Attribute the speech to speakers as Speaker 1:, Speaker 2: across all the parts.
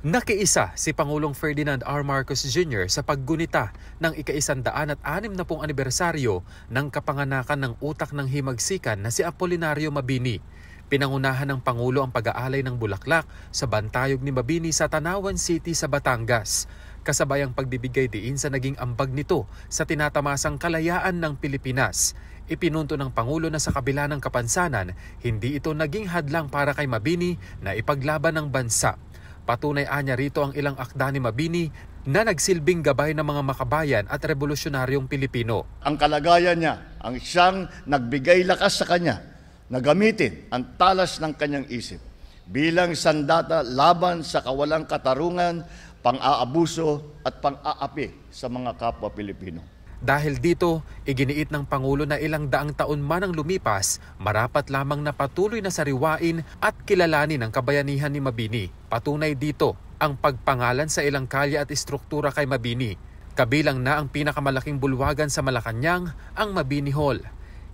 Speaker 1: Nakiisa si Pangulong Ferdinand R. Marcos Jr. sa paggunita ng ikaisandaan at anim na pong anibersaryo ng kapanganakan ng utak ng himagsikan na si Apolinario Mabini. Pinangunahan ng Pangulo ang pag-aalay ng bulaklak sa bantayog ni Mabini sa Tanawan City sa Batangas, kasabay ang pagbibigay diin sa naging ambag nito sa tinatamasang kalayaan ng Pilipinas. Ipinunto ng Pangulo na sa kabila ng kapansanan, hindi ito naging hadlang para kay Mabini na ipaglaban ng bansa. Patunay anya rito ang ilang akda ni Mabini na nagsilbing gabay
Speaker 2: ng mga makabayan at revolusyonaryong Pilipino. Ang kalagayan niya, ang siyang nagbigay lakas sa kanya na gamitin ang talas ng kanyang isip bilang sandata laban sa kawalang katarungan, pang-aabuso at pang-aapi sa mga kapwa Pilipino. Dahil dito, iginiit ng Pangulo na ilang daang taon
Speaker 1: man ang lumipas, marapat lamang na patuloy na sariwain at kilalanin ang kabayanihan ni Mabini. Patunay dito ang pagpangalan sa ilang kalya at istruktura kay Mabini. Kabilang na ang pinakamalaking bulwagan sa Malacanang, ang Mabini Hall.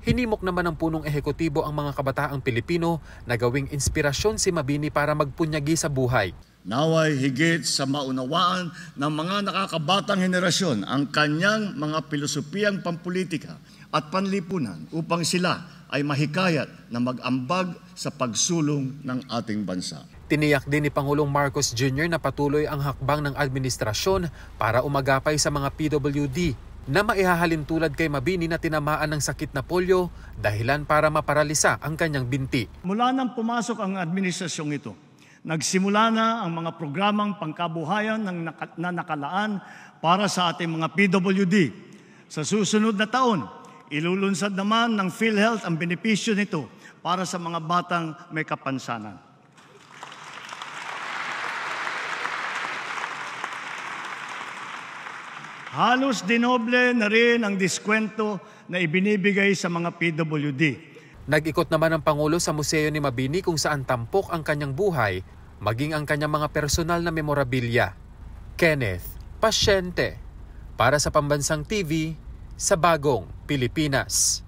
Speaker 1: Hinimok naman ng punong ehekutibo ang mga kabataang Pilipino na gawing inspirasyon si Mabini para
Speaker 2: magpunyagi sa buhay. Naway higit sa maunawaan ng mga nakakabatang henerasyon ang kanyang mga pilosopiyang pampolitika at panlipunan upang sila ay mahikayat na mag-ambag sa pagsulong ng ating bansa.
Speaker 1: Tiniyak din ni Pangulong Marcos Jr. na patuloy ang hakbang ng administrasyon para umagapay sa mga PWD na maihahalin tulad kay Mabini na tinamaan ng sakit na polio
Speaker 2: dahilan para maparalisa ang kanyang binti. Mula nang pumasok ang administrasyong ito, nagsimula na ang mga programang pangkabuhayan na nakalaan para sa ating mga PWD. Sa susunod na taon, ilulunsad naman ng PhilHealth ang benepisyo nito para sa mga batang may kapansanan. Halos dinoble na rin ang diskwento na ibinibigay sa mga PWD.
Speaker 1: Nag-ikot naman ang Pangulo sa museo ni Mabini kung saan tampok ang kanyang buhay, maging ang kanyang mga personal na memorabilia. Kenneth, pasyente.
Speaker 2: Para sa Pambansang TV, sa Bagong, Pilipinas.